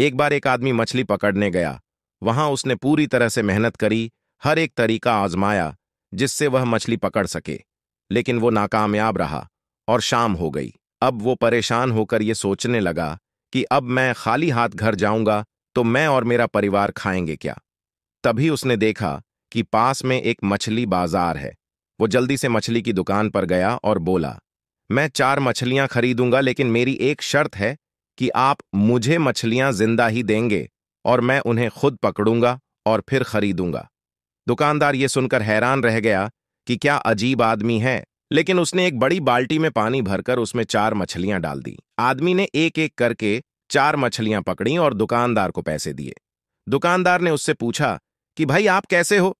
एक बार एक आदमी मछली पकड़ने गया वहां उसने पूरी तरह से मेहनत करी हर एक तरीका आजमाया जिससे वह मछली पकड़ सके लेकिन वो नाकामयाब रहा और शाम हो गई अब वो परेशान होकर ये सोचने लगा कि अब मैं खाली हाथ घर जाऊंगा तो मैं और मेरा परिवार खाएंगे क्या तभी उसने देखा कि पास में एक मछली बाजार है वो जल्दी से मछली की दुकान पर गया और बोला मैं चार मछलियां खरीदूंगा लेकिन मेरी एक शर्त है कि आप मुझे मछलियां जिंदा ही देंगे और मैं उन्हें खुद पकड़ूंगा और फिर खरीदूंगा दुकानदार ये सुनकर हैरान रह गया कि क्या अजीब आदमी है लेकिन उसने एक बड़ी बाल्टी में पानी भरकर उसमें चार मछलियां डाल दी आदमी ने एक एक करके चार मछलियां पकड़ी और दुकानदार को पैसे दिए दुकानदार ने उससे पूछा कि भाई आप कैसे हो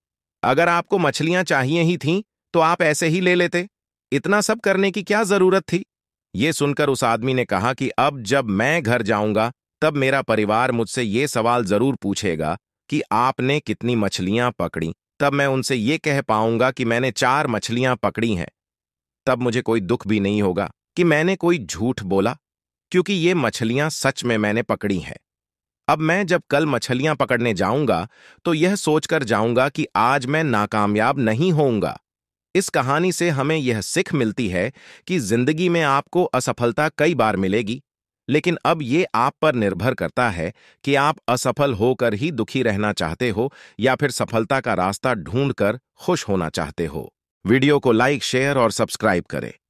अगर आपको मछलियां चाहिए ही थीं तो आप ऐसे ही ले लेते इतना सब करने की क्या जरूरत थी ये सुनकर उस आदमी ने कहा कि अब जब मैं घर जाऊंगा तब मेरा परिवार मुझसे ये सवाल जरूर पूछेगा कि आपने कितनी मछलियां पकड़ी तब मैं उनसे ये कह पाऊंगा कि मैंने चार मछलियां पकड़ी हैं तब मुझे कोई दुख भी नहीं होगा कि मैंने कोई झूठ बोला क्योंकि ये मछलियां सच में मैंने पकड़ी हैं अब मैं जब कल मछलियां पकड़ने जाऊंगा तो यह सोचकर जाऊंगा कि आज मैं नाकामयाब नहीं होऊंगा इस कहानी से हमें यह सीख मिलती है कि जिंदगी में आपको असफलता कई बार मिलेगी लेकिन अब ये आप पर निर्भर करता है कि आप असफल होकर ही दुखी रहना चाहते हो या फिर सफलता का रास्ता ढूंढकर खुश होना चाहते हो वीडियो को लाइक शेयर और सब्सक्राइब करें